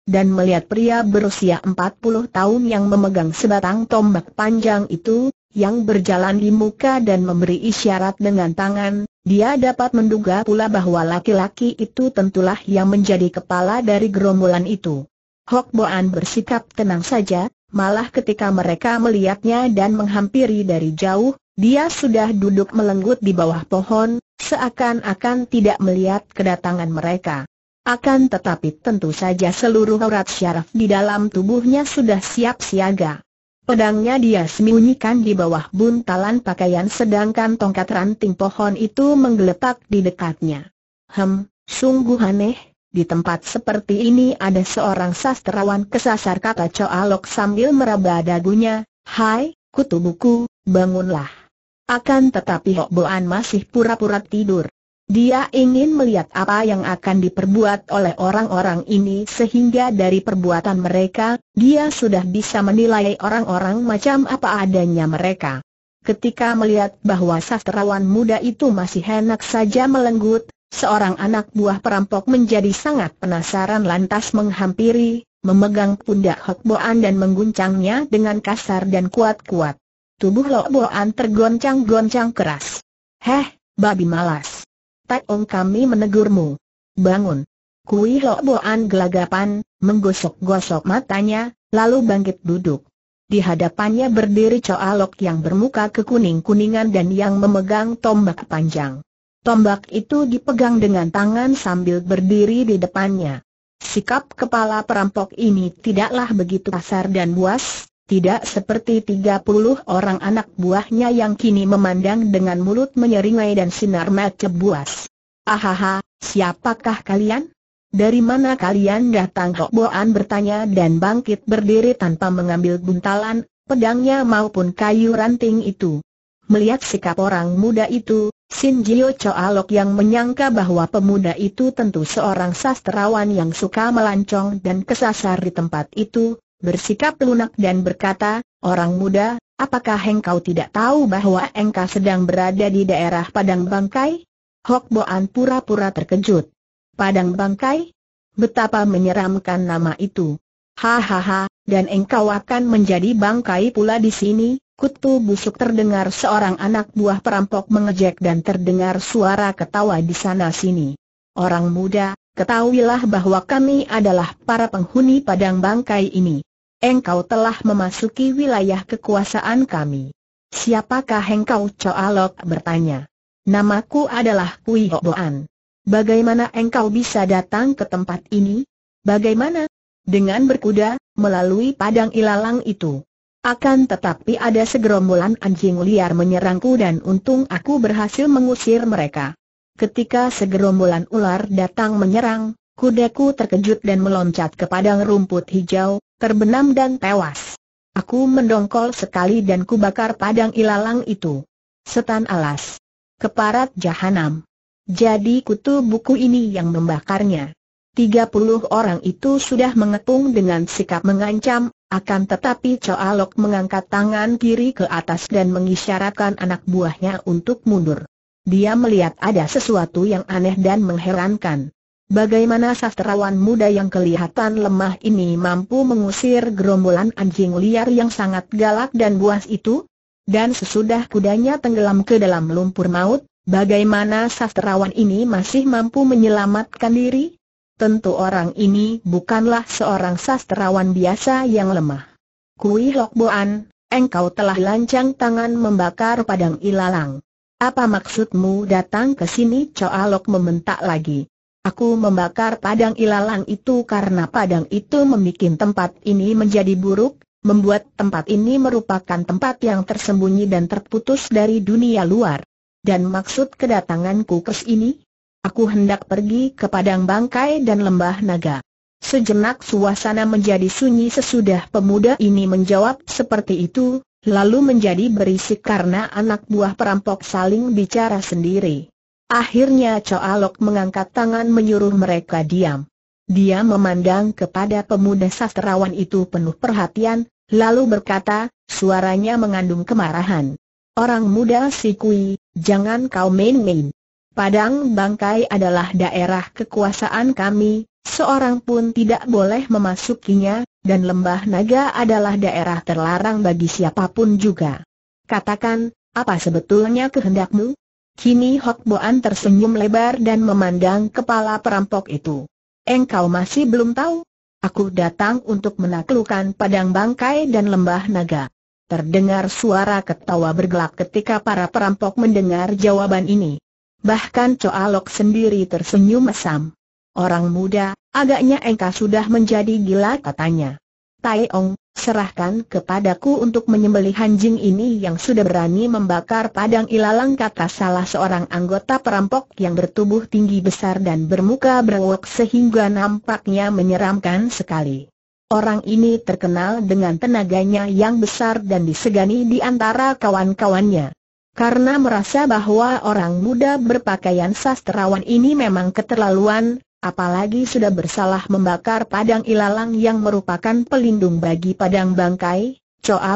Dan melihat pria berusia 40 tahun yang memegang sebatang tombak panjang itu, yang berjalan di muka dan memberi isyarat dengan tangan, dia dapat menduga pula bahwa laki-laki itu tentulah yang menjadi kepala dari gerombolan itu. Hok Boan bersikap tenang saja, Malah ketika mereka melihatnya dan menghampiri dari jauh, dia sudah duduk melenggut di bawah pohon, seakan-akan tidak melihat kedatangan mereka. Akan tetapi tentu saja seluruh urat syaraf di dalam tubuhnya sudah siap siaga. Pedangnya dia sembunyikan di bawah buntalan pakaian sedangkan tongkat ranting pohon itu menggeletak di dekatnya. Hem, sungguh aneh, di tempat seperti ini ada seorang sastrawan kesasar kata Coa Lok sambil meraba dagunya, Hai, kutu buku, bangunlah. Akan tetapi Hok Boan masih pura-pura tidur. Dia ingin melihat apa yang akan diperbuat oleh orang-orang ini sehingga dari perbuatan mereka, dia sudah bisa menilai orang-orang macam apa adanya mereka. Ketika melihat bahwa sastrawan muda itu masih enak saja melenggut, Seorang anak buah perampok menjadi sangat penasaran lantas menghampiri, memegang pundak Hok Boan dan mengguncangnya dengan kasar dan kuat-kuat. Tubuh Lok Boan tergoncang-goncang keras. Heh, babi malas. Tak Ong kami menegurmu. Bangun. Kui Lok Boan gelagapan, menggosok-gosok matanya, lalu bangkit duduk. Di hadapannya berdiri Choa yang bermuka kekuning-kuningan dan yang memegang tombak panjang. Tombak itu dipegang dengan tangan sambil berdiri di depannya. Sikap kepala perampok ini tidaklah begitu kasar dan buas, tidak seperti 30 orang anak buahnya yang kini memandang dengan mulut menyeringai dan sinar mata buas. Ahaha, siapakah kalian? Dari mana kalian datang? Kok Boan bertanya dan bangkit berdiri tanpa mengambil buntalan, pedangnya maupun kayu ranting itu. Melihat sikap orang muda itu, Sin Jio Choalok yang menyangka bahwa pemuda itu tentu seorang sastrawan yang suka melancong dan kesasar di tempat itu, bersikap lunak dan berkata, Orang muda, apakah engkau tidak tahu bahwa engkau sedang berada di daerah Padang Bangkai? Hok Boan pura-pura terkejut. Padang Bangkai? Betapa menyeramkan nama itu. Hahaha, dan engkau akan menjadi bangkai pula di sini, Kutu busuk terdengar seorang anak buah perampok mengejek dan terdengar suara ketawa di sana-sini. Orang muda, ketahuilah bahwa kami adalah para penghuni padang bangkai ini. Engkau telah memasuki wilayah kekuasaan kami. Siapakah engkau? Coalok bertanya. Namaku adalah Kui Hoboan. Bagaimana engkau bisa datang ke tempat ini? Bagaimana? Dengan berkuda, melalui padang ilalang itu. Akan tetapi ada segerombolan anjing liar menyerangku dan untung aku berhasil mengusir mereka. Ketika segerombolan ular datang menyerang, kudaku terkejut dan meloncat ke padang rumput hijau, terbenam dan tewas. Aku mendongkol sekali dan kubakar padang ilalang itu. Setan alas. Keparat jahanam. Jadi kutu buku ini yang membakarnya. Tiga puluh orang itu sudah mengepung dengan sikap mengancam, akan tetapi Coalok Lok mengangkat tangan kiri ke atas dan mengisyaratkan anak buahnya untuk mundur. Dia melihat ada sesuatu yang aneh dan mengherankan. Bagaimana sastrawan muda yang kelihatan lemah ini mampu mengusir gerombolan anjing liar yang sangat galak dan buas itu? Dan sesudah kudanya tenggelam ke dalam lumpur maut, bagaimana sastrawan ini masih mampu menyelamatkan diri? tentu orang ini bukanlah seorang sastrawan biasa yang lemah. Kui Lok Boan, engkau telah lancang tangan membakar padang ilalang. Apa maksudmu datang ke sini? Lok membentak lagi. Aku membakar padang ilalang itu karena padang itu membuat tempat ini menjadi buruk, membuat tempat ini merupakan tempat yang tersembunyi dan terputus dari dunia luar. Dan maksud kedatanganku ke sini Aku hendak pergi ke padang bangkai dan lembah naga. Sejenak suasana menjadi sunyi sesudah pemuda ini menjawab seperti itu, lalu menjadi berisik karena anak buah perampok saling bicara sendiri. Akhirnya Coalok mengangkat tangan menyuruh mereka diam. Dia memandang kepada pemuda sastrawan itu penuh perhatian, lalu berkata, suaranya mengandung kemarahan. Orang muda si kui, jangan kau main-main. Padang Bangkai adalah daerah kekuasaan kami, seorang pun tidak boleh memasukinya, dan Lembah Naga adalah daerah terlarang bagi siapapun juga. Katakan, apa sebetulnya kehendakmu? Kini Hok Boan tersenyum lebar dan memandang kepala perampok itu. Engkau masih belum tahu? Aku datang untuk menaklukkan Padang Bangkai dan Lembah Naga. Terdengar suara ketawa bergelak ketika para perampok mendengar jawaban ini. Bahkan Lok sendiri tersenyum mesam. Orang muda, agaknya engkau sudah menjadi gila katanya. Tai Ong, serahkan kepadaku untuk menyembelih anjing ini yang sudah berani membakar padang ilalang kata salah seorang anggota perampok yang bertubuh tinggi besar dan bermuka berwok sehingga nampaknya menyeramkan sekali. Orang ini terkenal dengan tenaganya yang besar dan disegani di antara kawan-kawannya karena merasa bahwa orang muda berpakaian sastrawan ini memang keterlaluan, apalagi sudah bersalah membakar padang ilalang yang merupakan pelindung bagi padang bangkai,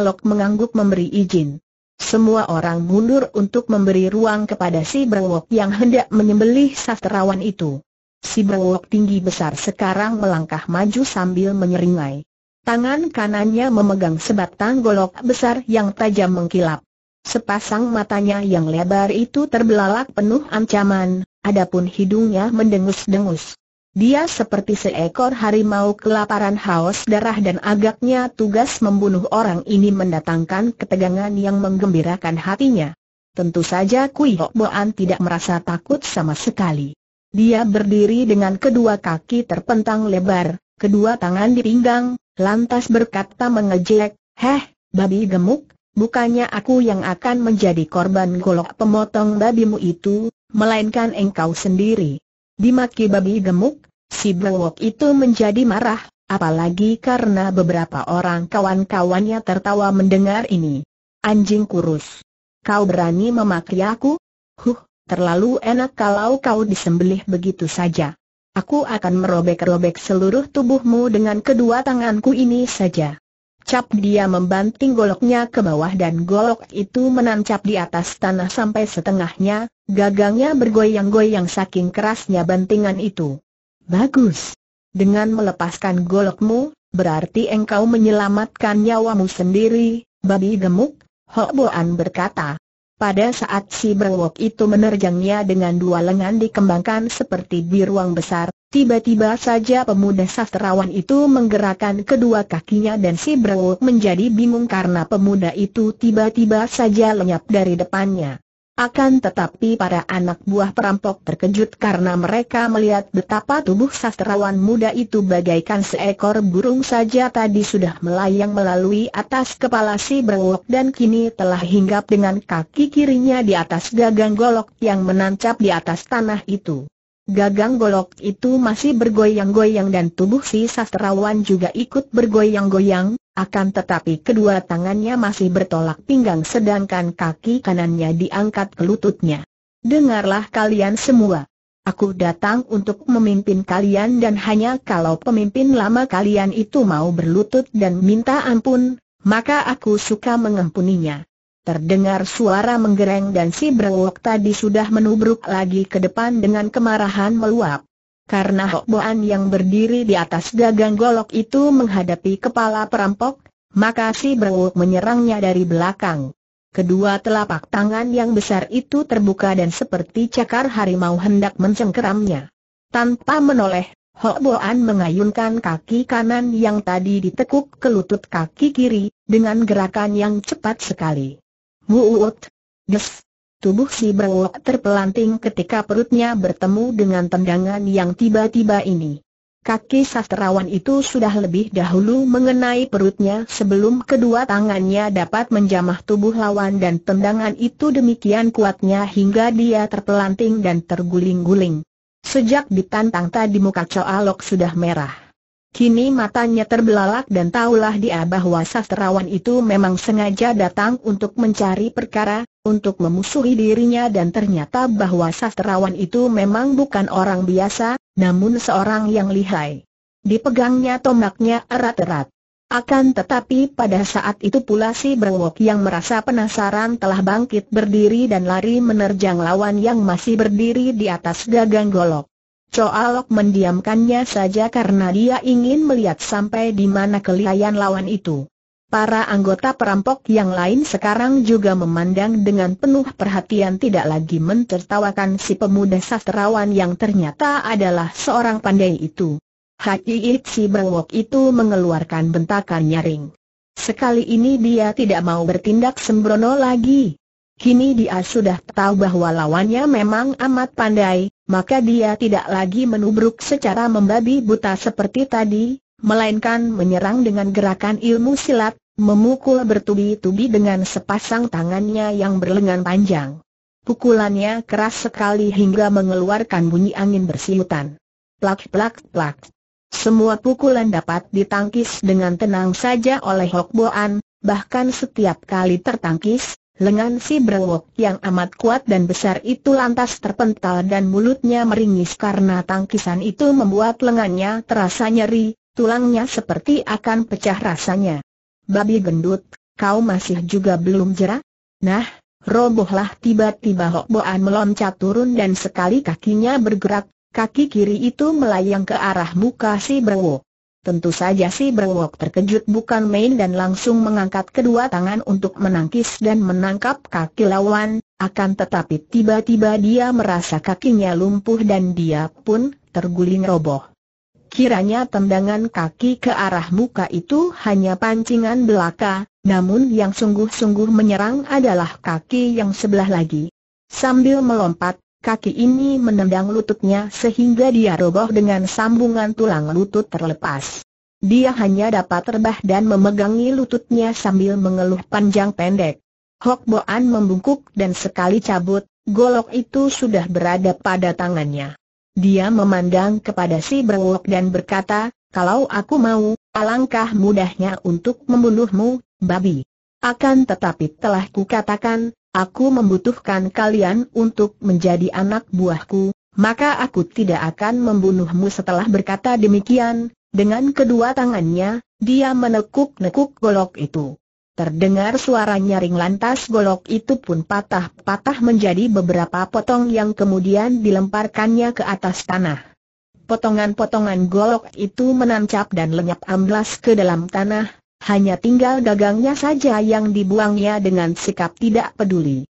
Lok mengangguk memberi izin. Semua orang mundur untuk memberi ruang kepada si Brewok yang hendak menyembelih sastrawan itu. Si Brewok tinggi besar sekarang melangkah maju sambil menyeringai. Tangan kanannya memegang sebatang golok besar yang tajam mengkilap. Sepasang matanya yang lebar itu terbelalak penuh ancaman, adapun hidungnya mendengus-dengus. Dia seperti seekor harimau kelaparan haus darah dan agaknya tugas membunuh orang ini mendatangkan ketegangan yang menggembirakan hatinya. Tentu saja Kui Hok Boan tidak merasa takut sama sekali. Dia berdiri dengan kedua kaki terpentang lebar, kedua tangan di pinggang, lantas berkata mengejek, Heh, babi gemuk, bukannya aku yang akan menjadi korban golok pemotong babimu itu, melainkan engkau sendiri. Dimaki babi gemuk, si Brewok itu menjadi marah, apalagi karena beberapa orang kawan-kawannya tertawa mendengar ini. Anjing kurus. Kau berani memaki aku? Huh, terlalu enak kalau kau disembelih begitu saja. Aku akan merobek-robek seluruh tubuhmu dengan kedua tanganku ini saja. Cap dia membanting goloknya ke bawah dan golok itu menancap di atas tanah sampai setengahnya, gagangnya bergoyang-goyang saking kerasnya bantingan itu. Bagus. Dengan melepaskan golokmu, berarti engkau menyelamatkan nyawamu sendiri, babi gemuk, Hoboan berkata. Pada saat si brewok itu menerjangnya dengan dua lengan dikembangkan seperti di ruang besar, tiba-tiba saja pemuda sastrawan itu menggerakkan kedua kakinya dan si brewok menjadi bingung karena pemuda itu tiba-tiba saja lenyap dari depannya. Akan tetapi para anak buah perampok terkejut karena mereka melihat betapa tubuh sastrawan muda itu bagaikan seekor burung saja tadi sudah melayang melalui atas kepala si berwok dan kini telah hinggap dengan kaki kirinya di atas gagang golok yang menancap di atas tanah itu. Gagang golok itu masih bergoyang-goyang dan tubuh si sastrawan juga ikut bergoyang-goyang, akan tetapi kedua tangannya masih bertolak pinggang sedangkan kaki kanannya diangkat ke lututnya. Dengarlah kalian semua. Aku datang untuk memimpin kalian dan hanya kalau pemimpin lama kalian itu mau berlutut dan minta ampun, maka aku suka mengampuninya. Terdengar suara menggereng dan si brewok tadi sudah menubruk lagi ke depan dengan kemarahan meluap karena Hokboan yang berdiri di atas gagang golok itu menghadapi kepala perampok, maka si Berwuk menyerangnya dari belakang. Kedua telapak tangan yang besar itu terbuka dan seperti cakar harimau hendak mencengkeramnya. Tanpa menoleh, Hok Boan mengayunkan kaki kanan yang tadi ditekuk ke lutut kaki kiri, dengan gerakan yang cepat sekali. Wuut! Des! Tubuh si bawah terpelanting ketika perutnya bertemu dengan tendangan yang tiba-tiba ini. Kaki sastrawan itu sudah lebih dahulu mengenai perutnya sebelum kedua tangannya dapat menjamah tubuh lawan dan tendangan itu demikian kuatnya hingga dia terpelanting dan terguling-guling. Sejak ditantang tadi muka Coalok sudah merah. Kini matanya terbelalak dan tahulah dia bahwa sastrawan itu memang sengaja datang untuk mencari perkara, untuk memusuhi dirinya dan ternyata bahwa sastrawan itu memang bukan orang biasa, namun seorang yang lihai. Dipegangnya tombaknya erat-erat. Akan tetapi pada saat itu pula si Berwok yang merasa penasaran telah bangkit berdiri dan lari menerjang lawan yang masih berdiri di atas gagang golok. Coalok mendiamkannya saja karena dia ingin melihat sampai di mana kelihayan lawan itu para anggota perampok yang lain sekarang juga memandang dengan penuh perhatian tidak lagi mentertawakan si pemuda sastrawan yang ternyata adalah seorang pandai itu. Hati si berwok itu mengeluarkan bentakan nyaring. Sekali ini dia tidak mau bertindak sembrono lagi. Kini dia sudah tahu bahwa lawannya memang amat pandai, maka dia tidak lagi menubruk secara membabi buta seperti tadi, melainkan menyerang dengan gerakan ilmu silat, memukul bertubi-tubi dengan sepasang tangannya yang berlengan panjang. Pukulannya keras sekali hingga mengeluarkan bunyi angin bersiutan. Plak plak plak. Semua pukulan dapat ditangkis dengan tenang saja oleh Hok Boan, bahkan setiap kali tertangkis, lengan si Brewok yang amat kuat dan besar itu lantas terpental dan mulutnya meringis karena tangkisan itu membuat lengannya terasa nyeri, tulangnya seperti akan pecah rasanya. Babi gendut, kau masih juga belum jerak? Nah, robohlah tiba-tiba Hokboan Boan meloncat turun dan sekali kakinya bergerak, kaki kiri itu melayang ke arah muka si Bowo. Tentu saja si Brewok terkejut bukan main dan langsung mengangkat kedua tangan untuk menangkis dan menangkap kaki lawan, akan tetapi tiba-tiba dia merasa kakinya lumpuh dan dia pun terguling roboh. Kiranya tendangan kaki ke arah muka itu hanya pancingan belaka, namun yang sungguh-sungguh menyerang adalah kaki yang sebelah lagi. Sambil melompat, kaki ini menendang lututnya sehingga dia roboh dengan sambungan tulang lutut terlepas. Dia hanya dapat terbah dan memegangi lututnya sambil mengeluh panjang pendek. Hok Boan membungkuk dan sekali cabut, golok itu sudah berada pada tangannya. Dia memandang kepada si Brewok dan berkata, kalau aku mau, alangkah mudahnya untuk membunuhmu, babi. Akan tetapi telah kukatakan, aku membutuhkan kalian untuk menjadi anak buahku, maka aku tidak akan membunuhmu setelah berkata demikian, dengan kedua tangannya, dia menekuk-nekuk golok itu. Terdengar suara nyaring lantas golok itu pun patah-patah menjadi beberapa potong yang kemudian dilemparkannya ke atas tanah. Potongan-potongan golok itu menancap dan lenyap amblas ke dalam tanah, hanya tinggal gagangnya saja yang dibuangnya dengan sikap tidak peduli.